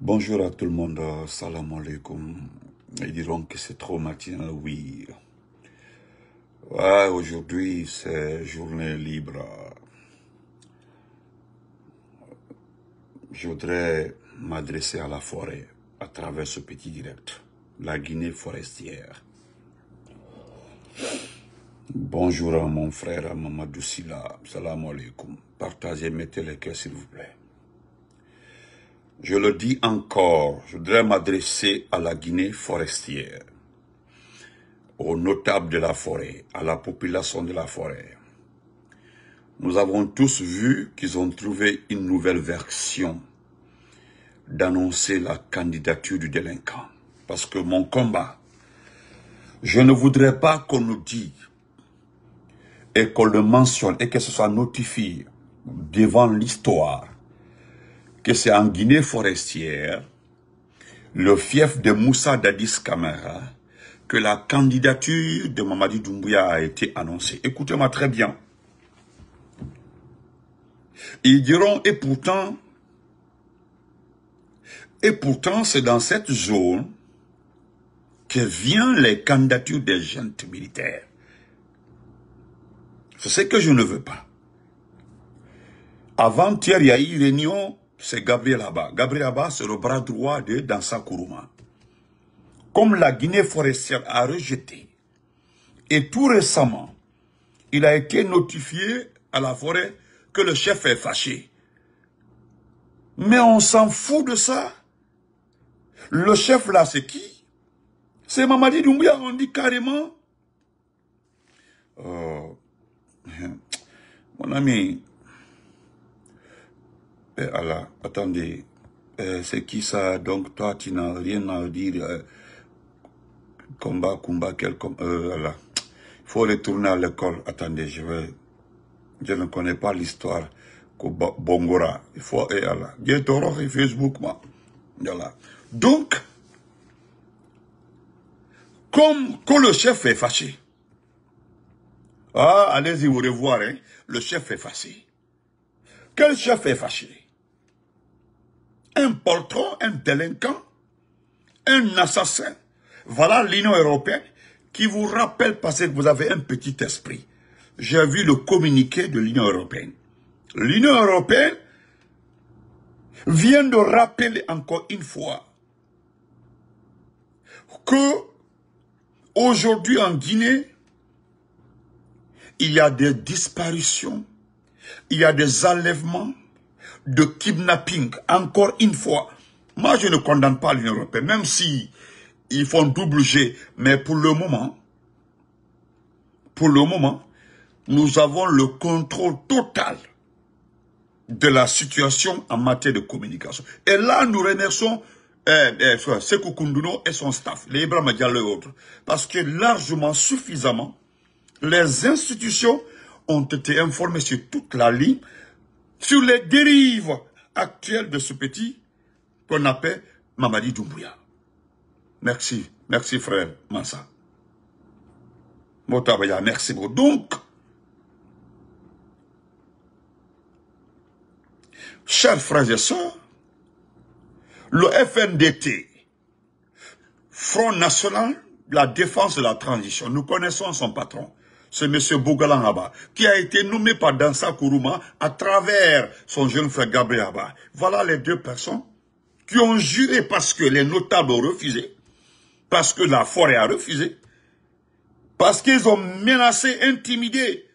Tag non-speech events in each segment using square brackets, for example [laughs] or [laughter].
Bonjour à tout le monde, salam alaikum. Ils diront que c'est trop matin, oui. Ouais, aujourd'hui c'est journée libre. Je voudrais m'adresser à la forêt à travers ce petit direct, la Guinée forestière. Bonjour à mon frère à Mamadou Sila. salam alaikum. Partagez, mettez les cœurs s'il vous plaît. Je le dis encore, je voudrais m'adresser à la Guinée forestière, aux notables de la forêt, à la population de la forêt. Nous avons tous vu qu'ils ont trouvé une nouvelle version d'annoncer la candidature du délinquant. Parce que mon combat, je ne voudrais pas qu'on nous dise et qu'on le mentionne et que ce soit notifié devant l'histoire que c'est en Guinée forestière, le fief de Moussa Dadis Kamara, que la candidature de Mamadi Doumbouya a été annoncée. Écoutez-moi très bien. Ils diront, et pourtant, et pourtant, c'est dans cette zone que viennent les candidatures des jeunes militaires. C'est ce que je ne veux pas. Avant-hier, il y a eu réunion c'est Gabriel Abba. Gabriel Abba, c'est le bras droit de Dansa Kourouma. Comme la Guinée forestière a rejeté, et tout récemment, il a été notifié à la forêt que le chef est fâché. Mais on s'en fout de ça. Le chef là, c'est qui C'est Mamadi Doumbia, on dit carrément. Euh, [laughs] mon ami, et eh, Allah, attendez, eh, c'est qui ça Donc toi, tu n'as rien à dire. Eh. combat, combat, quel combat euh, Il faut retourner à l'école. Attendez, je Je ne connais pas l'histoire. Bongora. Il faut... Et Allah. Je Facebook, moi. Donc, comme quand le chef est fâché, ah, allez-y vous revoir, hein, le chef est fâché. Quel chef est fâché un poltron, un délinquant, un assassin. Voilà l'Union européenne qui vous rappelle parce que vous avez un petit esprit. J'ai vu le communiqué de l'Union européenne. L'Union européenne vient de rappeler encore une fois que aujourd'hui en Guinée, il y a des disparitions, il y a des enlèvements, de kidnapping, encore une fois. Moi, je ne condamne pas l'Union européenne, même si ils font double G. Mais pour le moment, pour le moment, nous avons le contrôle total de la situation en matière de communication. Et là, nous remercions eh, eh, Sekou Kunduno et son staff, les Ibrahim et autres, parce que largement suffisamment, les institutions ont été informées sur toute la ligne sur les dérives actuelles de ce petit qu'on appelle Mamadi Doumbouya. Merci, merci frère Mansa. Motabaya, merci beaucoup. Donc, chers frères et sœurs, le FNDT, Front National de la Défense de la Transition, nous connaissons son patron, c'est M. Abba, qui a été nommé par Dansa Kourouma à travers son jeune frère Gabriel Abba. Voilà les deux personnes qui ont juré parce que les notables ont refusé, parce que la forêt a refusé, parce qu'ils ont menacé, intimidé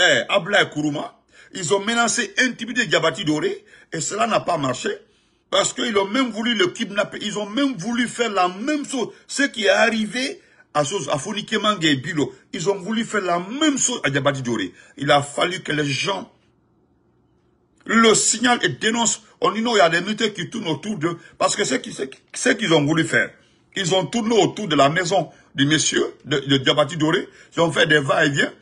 eh, Abla Kourouma, ils ont menacé, intimidé Diabati Doré, et cela n'a pas marché, parce qu'ils ont même voulu le kidnapper, ils ont même voulu faire la même chose, ce qui est arrivé ils ont voulu faire la même chose à Diabati Doré. Il a fallu que les gens le signalent et dénoncent. On dit non, il y a des militaires qui tournent autour d'eux. Parce que ce qu'ils ont voulu faire, ils ont tourné autour de la maison du monsieur, de, Diabati Doré. Ils ont fait des va-et-vient.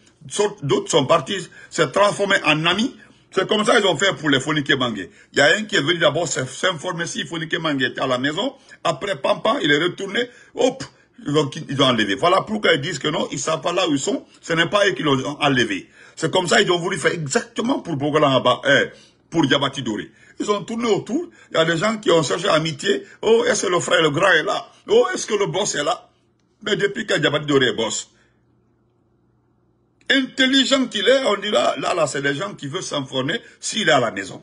D'autres sont partis se transformer en amis. C'est comme ça qu'ils ont fait pour les Fonike Il y a un qui est venu d'abord s'informer si Fonike était à la maison. Après, pam, il est retourné. Hop, ils ont, ils enlevé. Voilà pourquoi ils disent que non, ils ne savent pas là où ils sont. Ce n'est pas eux qui l'ont enlevé. C'est comme ça qu'ils ont voulu faire exactement pour en eh, bas, pour Diabati Doré. Ils ont tourné autour. Il y a des gens qui ont cherché amitié. Oh, est-ce que le frère le grand est là Oh, est-ce que le boss est là Mais depuis que Diabati Doré est boss, intelligent qu'il est, on dit là, là, là, c'est des gens qui veulent s'enfonner s'il est à la maison.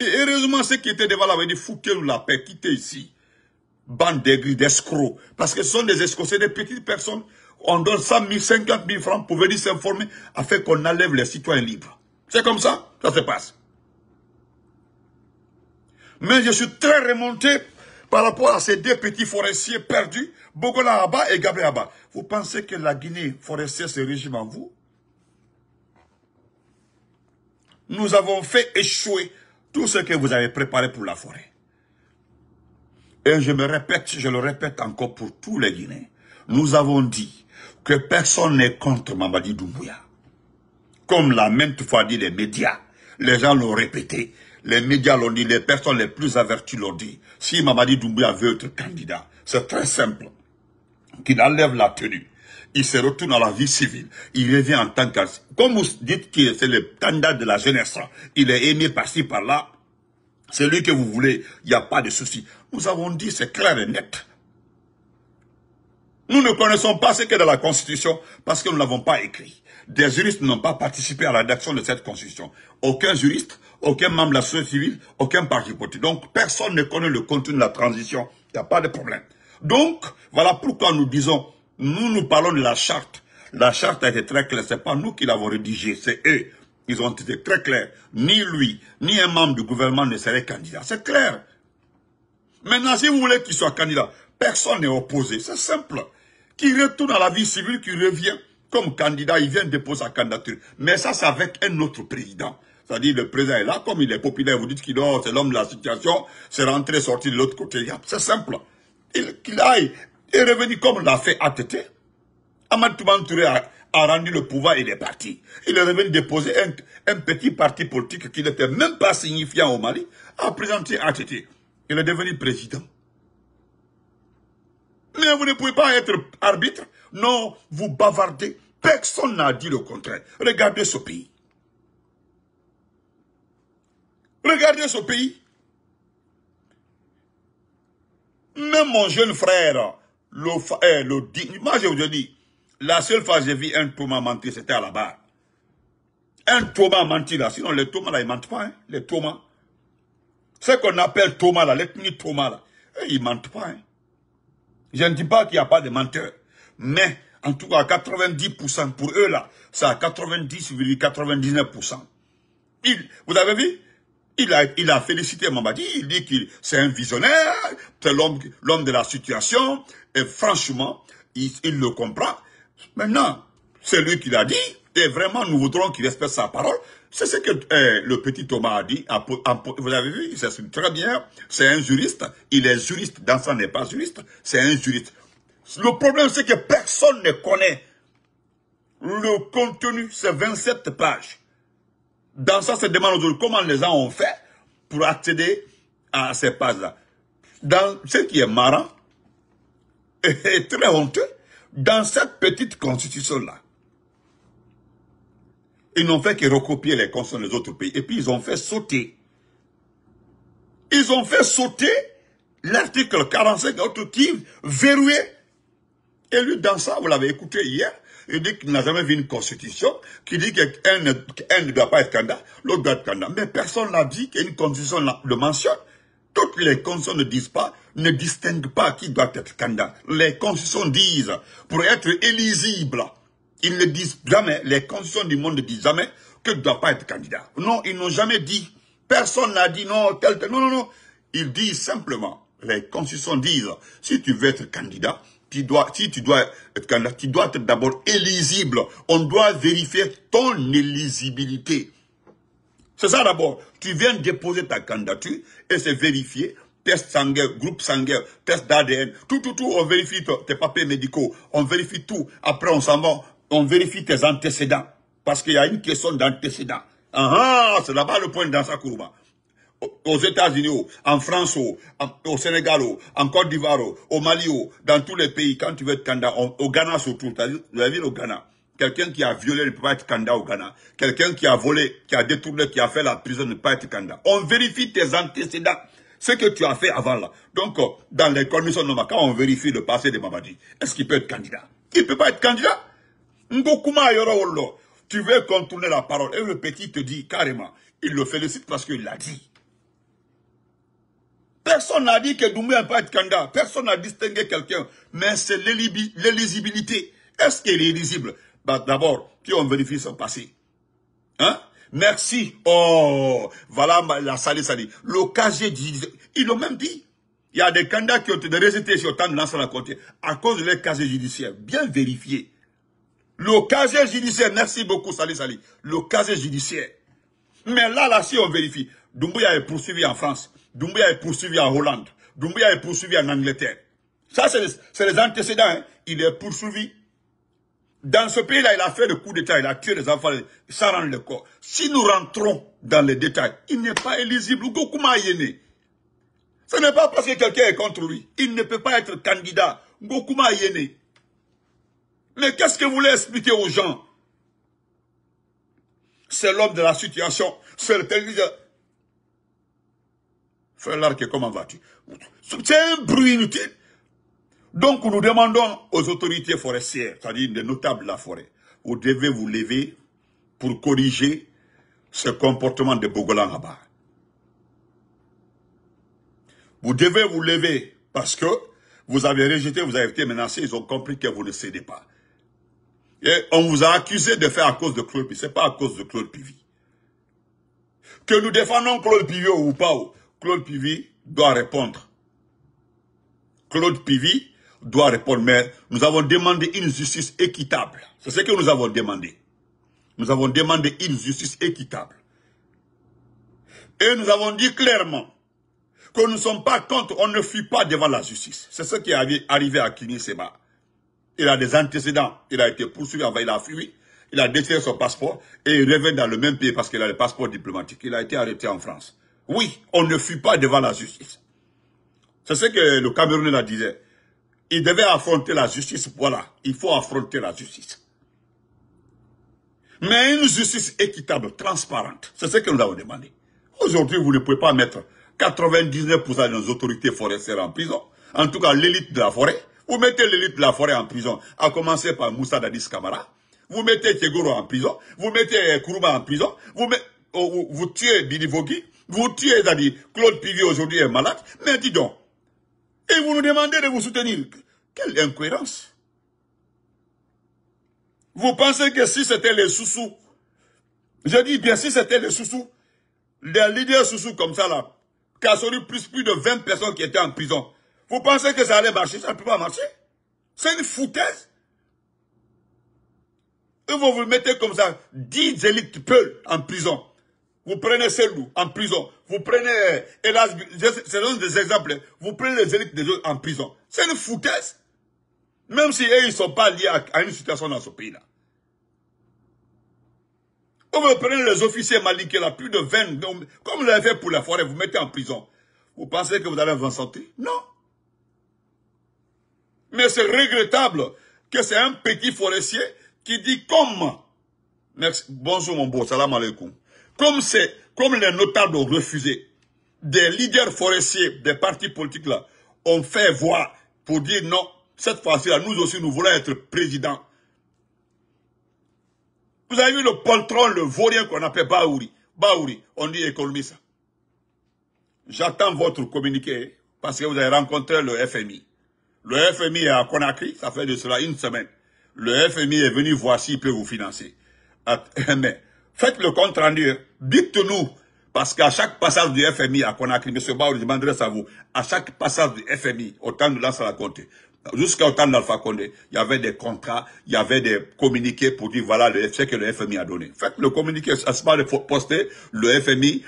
Et heureusement, ceux qui étaient devant là ont dit, foutez-nous la paix, quittez ici bande d'aigris, d'escrocs. Parce que ce sont des escrocs, c'est des petites personnes. On donne 100 000, 50 000 francs pour venir s'informer afin qu'on enlève les citoyens libres. C'est comme ça, ça se passe. Mais je suis très remonté par rapport à ces deux petits forestiers perdus, Bogola Abba et Gabriel Abba. Vous pensez que la Guinée forestière se régime en vous Nous avons fait échouer tout ce que vous avez préparé pour la forêt. Et je me répète, je le répète encore pour tous les Guinéens. Nous avons dit que personne n'est contre Mamadi Doumbouya. Comme l'a même fois dit les médias, les gens l'ont répété, les médias l'ont dit, les personnes les plus averties l'ont dit. Si Mamadi Doumbouya veut être candidat, c'est très simple. Qu'il enlève la tenue, il se retourne à la vie civile, il revient en tant que... Comme vous dites que c'est le candidat de la jeunesse, hein. il est aimé par-ci, par-là, c'est lui que vous voulez, il n'y a pas de souci. Nous avons dit, c'est clair et net. Nous ne connaissons pas ce qu'est de la Constitution parce que nous ne l'avons pas écrit. Des juristes n'ont pas participé à la rédaction de cette Constitution. Aucun juriste, aucun membre de la société civile, aucun parti politique. Donc, personne ne connaît le contenu de la transition. Il n'y a pas de problème. Donc, voilà pourquoi nous disons, nous, nous parlons de la charte. La charte a été très claire. Ce n'est pas nous qui l'avons rédigée, c'est eux. Ils ont été très clairs. Ni lui, ni un membre du gouvernement ne serait candidat. C'est clair. Maintenant, si vous voulez qu'il soit candidat, personne n'est opposé. C'est simple. Qu'il retourne à la vie civile, qu'il revient comme candidat, il vient déposer sa candidature. Mais ça, c'est avec un autre président. C'est-à-dire, le président est là, comme il est populaire, vous dites qu'il est l'homme de la situation, c'est rentré, sorti de l'autre côté. C'est simple. Qu'il aille et revenu comme l'a fait ATT. Amadou Touré a, a rendu le pouvoir, il est parti. Il est revenu déposer un, petit parti politique qui n'était même pas signifiant au Mali, a présenté ATT. Il est devenu président. Mais vous ne pouvez pas être arbitre. Non, vous bavardez. Personne n'a dit le contraire. Regardez ce pays. Regardez ce pays. Même mon jeune frère, le, eh, digne, moi je vous dis, la seule fois que j'ai vu un Thomas mentir, c'était à la barre. Un Thomas mentir là, sinon les Thomas là, ils mentent pas, hein, les Thomas. Ce qu'on appelle Thomas là, l'ethnie Thomas là, eux, ils mentent pas, hein. Je ne dis pas qu'il n'y a pas de menteurs, mais en tout cas, 90% pour eux là, c'est à 90,99%. Il, vous avez vu il a, il a félicité Mamadi, il dit qu'il c'est un visionnaire, c'est l'homme de la situation, et franchement, il, il le comprend, Maintenant, c'est lui qui l'a dit. Et vraiment, nous voudrons qu'il respecte sa parole. C'est ce que euh, le petit Thomas a dit. Vous avez vu, il très bien. C'est un juriste. Il est juriste. Dans ça, n'est pas juriste. C'est un juriste. Le problème, c'est que personne ne connaît le contenu. ces 27 pages. ça, se demande comment les gens ont fait pour accéder à ces pages-là. Dans ce qui est marrant [laughs] et très honteux, dans cette petite constitution-là, ils n'ont fait que recopier les constitutions des autres pays. Et puis, ils ont fait sauter. Ils ont fait sauter l'article 45 qui verrouillait. Et lui, dans ça, vous l'avez écouté hier, il dit qu'il n'a jamais vu une constitution qui dit qu'un ne doit pas être candidat, l'autre doit être candidat. Mais personne n'a dit qu'une constitution le mentionne. Toutes les constitutions ne disent pas ne distingue pas qui doit être candidat. Les constitutions disent, pour être éligible, ils ne disent jamais, les constitutions du monde ne disent jamais que ne dois pas être candidat. Non, ils n'ont jamais dit. Personne n'a dit non, tel, tel. Non, non, non. Ils disent simplement, les constitutions disent, si tu veux être candidat, tu dois, si tu dois être candidat, tu dois être d'abord éligible. On doit vérifier ton éligibilité. C'est ça d'abord. Tu viens déposer ta candidature et c'est vérifié Test sanguin, groupe sanguin, test d'ADN, tout, tout, tout, on vérifie tes papiers médicaux, on vérifie tout. Après, on s'en va, on vérifie tes antécédents. Parce qu'il y a une question d'antécédents. Ah, ah c'est là-bas le point dans sa courbe aux États-Unis, oh, en France, oh, au Sénégal, oh, en Côte d'Ivoire, au Mali, dans tous les pays, quand tu veux être candidat, au Ghana surtout, tu ville vu au Ghana, quelqu'un qui a violé ne peut pas être candidat au Ghana, quelqu'un qui a volé, qui a détourné, qui a fait la prison ne peut pas être candidat. On vérifie tes antécédents ce que tu as fait avant là. Donc, euh, dans les conditions normales, quand on vérifie le passé de Mamadi, est-ce qu'il peut être candidat Il ne peut pas être candidat. Tu veux contourner la parole. Et le petit te dit carrément, il le félicite parce qu'il l'a dit. Personne n'a dit que Doumbé n'a pas être candidat. Personne n'a distingué quelqu'un. Mais c'est l'éligibilité. Est-ce qu'il est éligible bah, D'abord, puis on vérifie son passé. Hein Merci. Oh, voilà la salée, salée. judiciaire. ils l'ont même dit. Il y a des candidats qui ont été récités sur le temps de lancer la côté à cause de leur casier judiciaire. Bien vérifié. Le casier judiciaire, merci beaucoup, Salé salée. Le casier judiciaire. Mais là, là, si on vérifie, Doumbouya est poursuivi en France, Doumbouya est poursuivi en Hollande, Doumbouya est poursuivi en Angleterre. Ça, c'est les, antécédents. Hein. Il est poursuivi dans ce pays-là, il a fait le coup d'État, il a tué les enfants, ça rend le corps. Si nous rentrons dans les détails, il n'est pas éligible. Gokuma Yene. Ce n'est pas parce que quelqu'un est contre lui. Il ne peut pas être candidat. Gokuma Yene. Mais qu'est-ce que vous voulez expliquer aux gens C'est l'homme de la situation. C'est le téléviseur. Frère comment vas-tu C'est un bruit inutile. Donc nous demandons aux autorités forestières, c'est-à-dire des notables de la forêt, vous devez vous lever pour corriger ce comportement de Bogolan là-bas. Vous devez vous lever parce que vous avez rejeté, vous avez été menacé, ils ont compris que vous ne cédez pas. Et on vous a accusé de faire à cause de Claude Pivy. Ce n'est pas à cause de Claude Pivy. Que nous défendons Claude Pivy ou pas, Claude Pivy doit répondre. Claude Pivy doit répondre, mais nous avons demandé une justice équitable. C'est ce que nous avons demandé. Nous avons demandé une justice équitable. Et nous avons dit clairement que nous ne sommes pas contre, on ne fuit pas devant la justice. C'est ce qui est arrivé à Kini Seba. Il a des antécédents, il a été poursuivi, il a fui, il a détruit son passeport et il revient dans le même pays parce qu'il a le passeport diplomatique. Il a été arrêté en France. Oui, on ne fuit pas devant la justice. C'est ce que le Camerounais disait. Il devait affronter la justice. Voilà, il faut affronter la justice. Mais une justice équitable, transparente, c'est ce que nous avons demandé. Aujourd'hui, vous ne pouvez pas mettre 99% de nos autorités forestières en prison. En tout cas, l'élite de la forêt. Vous mettez l'élite de la forêt en prison, à commencer par Moussa Dadis Kamara. Vous mettez Tchegoro en prison. Vous mettez euh, Kuruma en prison. Vous, oh, vous, vous, tuez cest Vous tuez, Claude Pivier, aujourd'hui est malade. Mais dis donc, et vous nous demandez de vous soutenir. Quelle incohérence. Vous pensez que si c'était les sous-sous, je dis bien si c'était les sous-sous, les leaders sous comme ça là, a plus plus de 20 personnes qui étaient en prison, vous pensez que ça allait marcher Ça ne peut pas marcher. C'est une foutaise. Et vous vous mettez comme ça, 10 élites peu en prison. Vous prenez ces loups en prison. Vous prenez euh, Hélas, c'est des exemples. Vous prenez les élites des autres en prison. C'est une foutaise. Même si eux, ils ne sont pas liés à, une situation dans ce pays-là. Vous prenez les officiers qui là, plus de 20, comme vous l'avez fait pour la forêt, vous mettez en prison. Vous pensez que vous allez vous en sortir Non. Mais c'est regrettable que c'est un petit forestier qui dit comme... Bonjour mon beau, salam alaikum comme, comme les notables ont refusé, des leaders forestiers des partis politiques là ont fait voix pour dire non, cette fois ci nous aussi, nous voulons être président. Vous avez vu le poltron, le vaurien qu'on appelle Baouri. Baouri, on dit économiste. J'attends votre communiqué parce que vous avez rencontré le FMI. Le FMI est à Conakry, ça fait de cela une semaine. Le FMI est venu voir s'il peut vous financer. Ah, [laughs] mais Faites le compte rendu. Dites-nous. Parce qu'à chaque passage du FMI à Conakry, M. Baoul, je m'adresse à vous, à chaque passage du FMI, au temps de à jusqu'à jusqu'au temps d'Alpha Condé, il y avait des contrats, il y avait des communiqués pour dire voilà le ce que le FMI a donné. Faites le communiqué, ça pas de poster le FMI,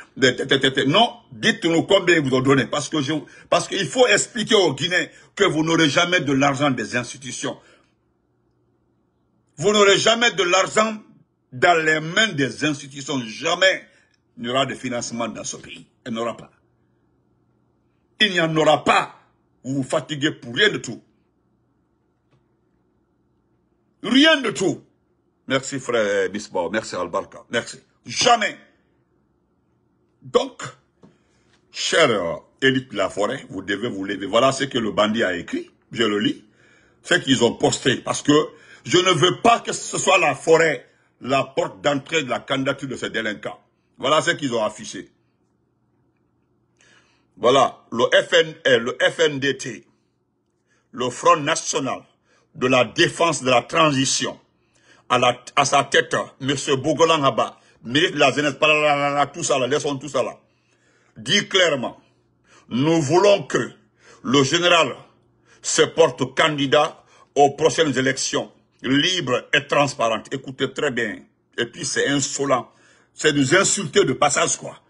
non, dites-nous combien ils vous ont donné, parce que parce qu'il faut expliquer aux Guinéens que vous n'aurez jamais de l'argent des institutions. Vous n'aurez jamais de l'argent dans les mains des institutions, jamais il n'y aura de financement dans ce pays. Il n'y aura pas. Il n'y en aura pas. Vous vous fatiguez pour rien de tout. Rien de tout. Merci frère Bisbo. merci Albarka, merci. Jamais. Donc, chère élite de la forêt, vous devez vous lever. Voilà ce que le bandit a écrit, je le lis. Ce qu'ils ont posté, parce que je ne veux pas que ce soit la forêt la porte d'entrée de la candidature de ces délinquants. Voilà ce qu'ils ont affiché. Voilà, le, FN, eh, le FNDT, le Front National de la Défense de la Transition, à, sa tête, M. Bougolan Abba, ministre la Jeunesse, tout ça là, laissons tout ça là, dit clairement, nous voulons que le général se porte candidat aux prochaines élections libre et transparente. Écoutez très bien. Et puis c'est insolent. C'est nous insulter de passage, quoi.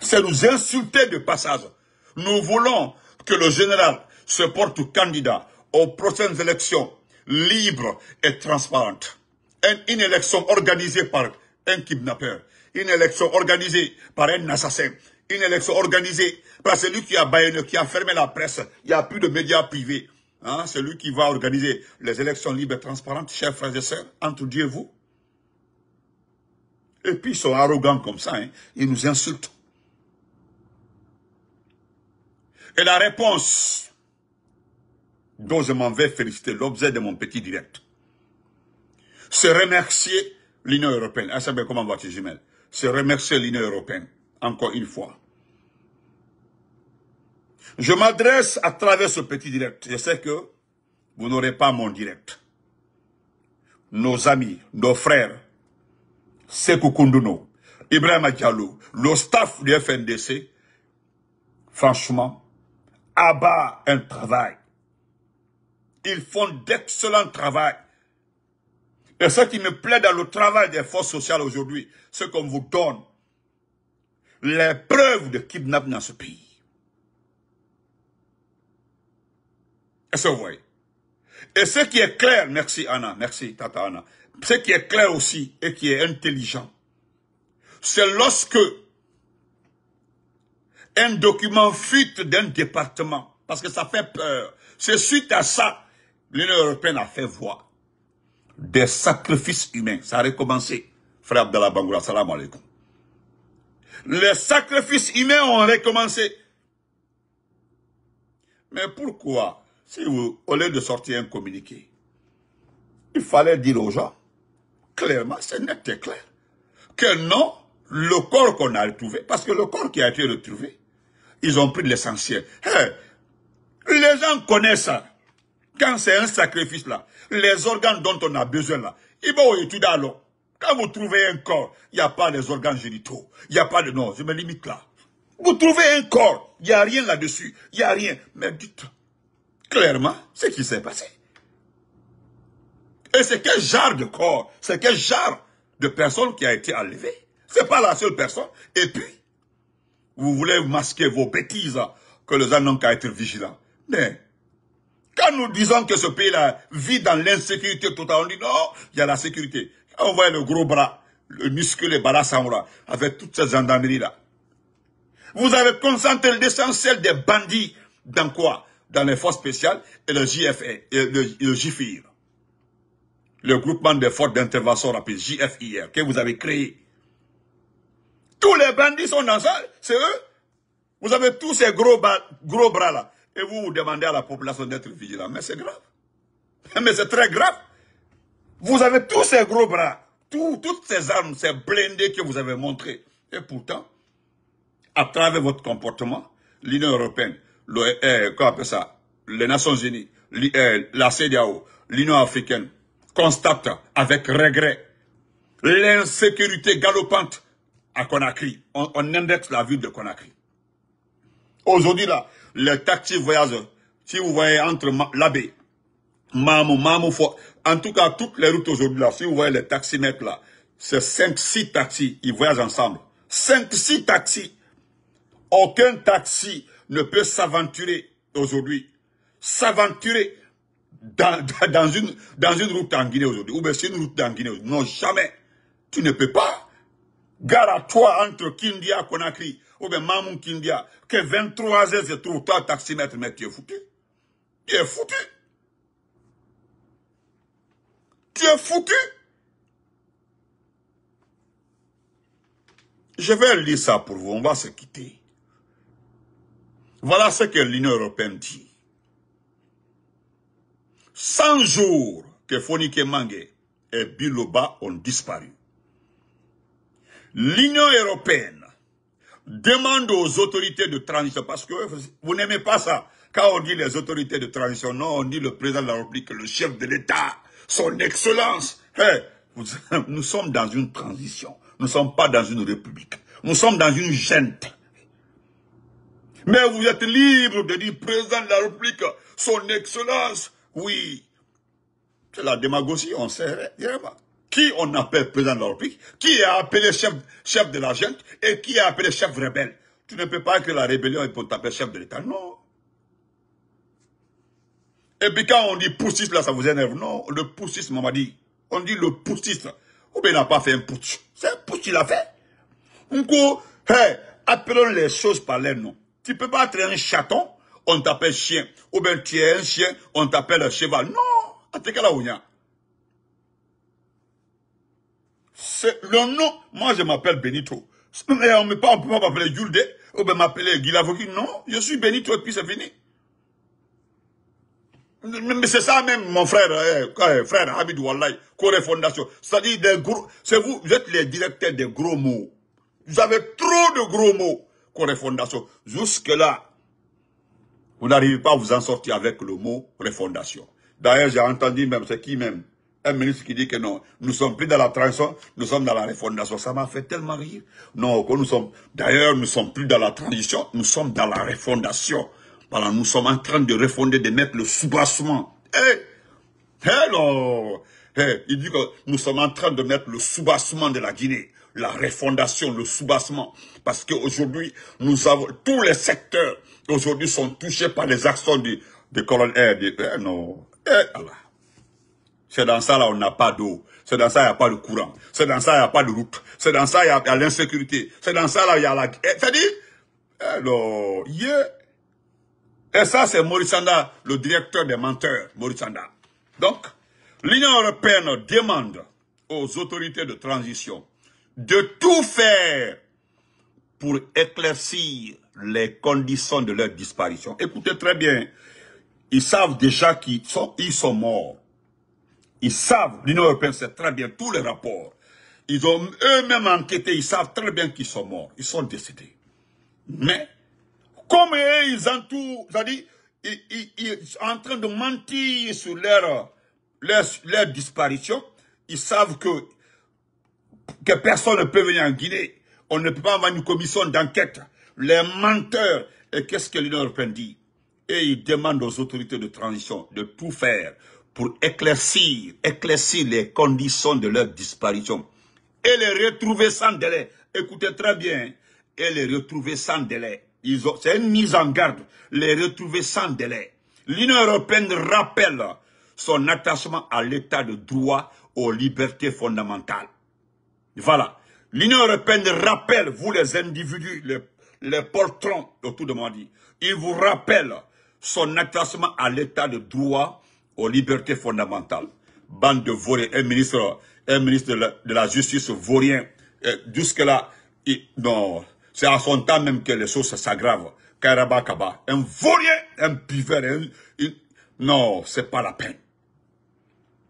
C'est nous insulter de passage. Nous voulons que le général se porte candidat aux prochaines élections libres et transparentes. Une, élection organisée par un kidnappeur. Une élection organisée par un assassin. Une élection organisée par celui qui a qui a fermé la presse. Il n'y a plus de médias privés. Hein, c'est lui qui va organiser les élections libres et transparentes, chers frères et sœurs, entre Dieu et vous. Et puis ils sont arrogants comme ça, hein. ils nous insultent. Et la réponse dont je m'en vais féliciter, l'objet de mon petit direct, c'est remercier l'Union européenne. Ah, bien comment C'est remercier l'Union européenne, encore une fois. Je m'adresse à travers ce petit direct. Je sais que vous n'aurez pas mon direct. Nos amis, nos frères, Sekou Koundouno, Ibrahim Diallo, le staff du FNDC, franchement, abat un travail. Ils font d'excellents travail. Et ce qui me plaît dans le travail des forces sociales aujourd'hui, c'est qu'on vous donne les preuves de kidnapping dans ce pays. Et Et ce qui est clair, merci Anna, merci Tata Anna, ce qui est clair aussi et qui est intelligent, c'est lorsque un document fuite d'un département, parce que ça fait peur. C'est suite à ça, l'Union européenne a fait voir des sacrifices humains. Ça a recommencé, frère Abdallah Bangoura, salam alaikum. Les sacrifices humains ont recommencé. Mais pourquoi si vous, au lieu de sortir un communiqué, il fallait dire aux gens, clairement, c'est net et clair, que non, le corps qu'on a retrouvé, parce que le corps qui a été retrouvé, ils ont pris l'essentiel. les gens connaissent ça. Quand c'est un sacrifice là, les organes dont on a besoin là, ils vont étudier alors. Quand vous trouvez un corps, il n'y a pas les organes génitaux. Il n'y a pas de... Non, je me limite là. Vous trouvez un corps, il n'y a rien là-dessus. Il n'y a rien. Mais dites, clairement ce qui s'est passé. Et c'est quel genre de corps, c'est quel genre de personne qui a été enlevée. C'est pas la seule personne. Et puis, vous voulez masquer vos bêtises hein, que les gens n'ont qu'à être vigilants. Mais, quand nous disons que ce pays-là vit dans l'insécurité totale, on dit non, il y a la sécurité. On voit le gros bras, le muscle, les avec toutes ces gendarmeries-là. Vous avez concentré l'essentiel des bandits dans quoi dans les forces spéciales et le, JFI, le, le JFIR, le groupement des forces d'intervention rapide, JFIR, que vous avez créé. Tous les bandits sont dans ça, c'est eux. Vous avez tous ces gros, gros bras là. Et vous, demandez à la population d'être vigilante. Mais c'est grave. [laughs] Mais c'est très grave. Vous avez tous ces gros bras, toutes ces armes, ces blindés que vous avez montrés. Et pourtant, à travers votre comportement, l'Union européenne eh, les Nations Unies, eh, la CDAO, l'Union africaine, Constatent avec regret l'insécurité galopante à Conakry. On, indexe la ville de Conakry. Aujourd'hui, là, les taxis voyageurs, si vous voyez entre l'abbé, Mamou, Mamou, en tout cas, toutes les routes aujourd'hui, là, si vous voyez les taximètres, là, c'est 5-6 taxis, ils voyagent ensemble. 5-6 taxis. Aucun taxi ne peut s'aventurer aujourd'hui, s'aventurer dans, une, route en Guinée aujourd'hui, ou bien c'est une route en Guinée aujourd'hui. Non, jamais. Tu ne peux pas. Gare à toi entre Kindia, Conakry, ou bien Mamou Kindia, que 23 heures se trouve, toi, taximètre, mais tu es foutu. Tu es foutu. Tu es foutu. Je vais lire ça pour vous, on va se quitter. Voilà ce que l'Union européenne dit. 100 jours que Fonike Mange et Biloba ont disparu. L'Union européenne demande aux autorités de transition, parce que vous n'aimez pas ça, quand on dit les autorités de transition, non, on dit le président de la République, le chef de l'État, son excellence. Eh, [laughs] nous sommes dans une transition, nous ne sommes pas dans une république, nous sommes dans une gente. Mais vous êtes libre de dire président de la République, son excellence, oui. C'est la démagogie, on sait rien. Qui on appelle président de la République, qui est appelé chef, chef de la gente et qui est appelé chef rebelle. Tu ne peux pas que la rébellion est pour t'appeler chef de l'État, non. Et puis quand on dit poussiste, là, ça vous énerve. Non, le poussiste, maman dit. On dit le poussiste. Ou bien il n'a pas fait un putsch. C'est un putsch qu'il a fait. coup. hey, appelons les choses par leur nom. Tu peux pas être un chaton, on t'appelle chien. Ou bien tu es un chien, on t'appelle cheval. Non, C'est le nom. Moi, je m'appelle Benito. Mais on ne peut pas m'appeler Yulde, ou bien m'appeler Gilavogui. Non, je suis Benito et puis c'est fini. Mais c'est ça même, mon frère, eh, eh, frère Hamid Wallahi, Corée Fondation. C'est-à-dire vous, vous êtes les directeurs des gros mots. Vous avez trop de gros mots refondation. Jusque-là, vous n'arrivez pas à vous en sortir avec le mot refondation. D'ailleurs, j'ai entendu même, c'est qui même un ministre qui dit que non, nous sommes plus dans la transition, nous sommes dans la refondation. Ça m'a fait tellement rire. Non, que nous sommes, d'ailleurs, nous sommes plus dans la transition, nous sommes dans la refondation. Voilà, nous sommes en train de refonder, de mettre le soubassement. Hey, hello! Hey, il dit que nous sommes en train de mettre le soubassement de la Guinée la refondation, le soubassement. Parce qu'aujourd'hui, nous avons tous les secteurs aujourd'hui sont touchés par les actions du, de colonel. Euh, euh, non, euh, C'est dans ça là on n'a pas d'eau. C'est dans ça il n'y a pas de courant. C'est dans ça il n'y a pas de route. C'est dans ça il y a, l'insécurité. C'est dans ça là il y a la eh, cest dire yeah. Et ça, c'est le directeur des menteurs, Donc, l'Union européenne demande aux autorités de transition de tout faire pour éclaircir les conditions de leur disparition. Écoutez très bien, ils savent déjà qu'ils sont, ils sont morts. Ils savent, l'Union européenne sait très bien tous les rapports. Ils ont eux-mêmes enquêté, ils savent très bien qu'ils sont morts. Ils sont décédés. Mais, comme ils entourent, ils, sont en train de mentir sur leur disparition, ils savent que que personne ne peut venir en Guinée. On ne peut pas avoir une commission d'enquête. Les menteurs. Et qu'est-ce que l'Union européenne dit Et ils demandent aux autorités de transition de tout faire pour éclaircir, éclaircir les conditions de leur disparition et les retrouver sans délai. Écoutez très bien, et les retrouver sans délai. C'est une mise en garde, les retrouver sans délai. L'Union européenne rappelle son attachement à l'état de droit, aux libertés fondamentales. Voilà. L'Union européenne rappelle, vous les individus, les, les de tout le monde, il vous rappelle son attachement à l'état de droit, aux libertés fondamentales. Bande de vauriens, un ministre, ministre de la, justice vaurien, euh, jusque-là, non, c'est à son temps même que les choses s'aggravent. Karabakaba, un vaurien, un pivert, un, non, c'est pas la peine.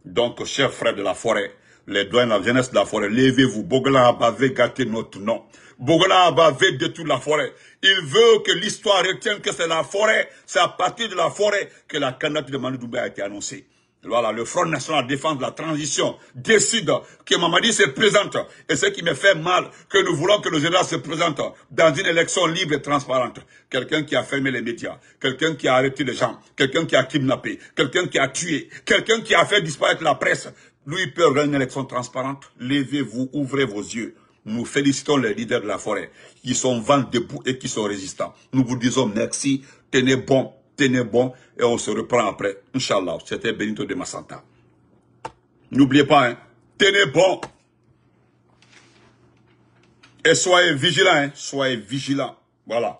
Donc, chers frères de la forêt, les doigts la jeunesse de la forêt, levez-vous. Bogola Abave gâté notre nom. Bogola Abave détruit la forêt. Il veut que l'histoire retienne que c'est la forêt, c'est à partir de la forêt que la candidature de Manu doubé a été annoncée. Voilà, le Front National défend la Transition décide que Mamadi se présente. Et ce qui me fait mal, que nous voulons que le général se présente dans une élection libre et transparente. Quelqu'un qui a fermé les médias, quelqu'un qui a arrêté les gens, quelqu'un qui a kidnappé, quelqu'un qui a tué, quelqu'un qui a fait disparaître la presse, lui peut une élection transparente. Levez-vous, ouvrez vos yeux. Nous félicitons les leaders de la forêt qui sont vent debout et qui sont résistants. Nous vous disons merci, tenez bon, tenez bon et on se reprend après. Inch'Allah, c'était Benito de Massanta. N'oubliez pas, hein, tenez bon. Et soyez vigilants, hein. soyez vigilants. Voilà.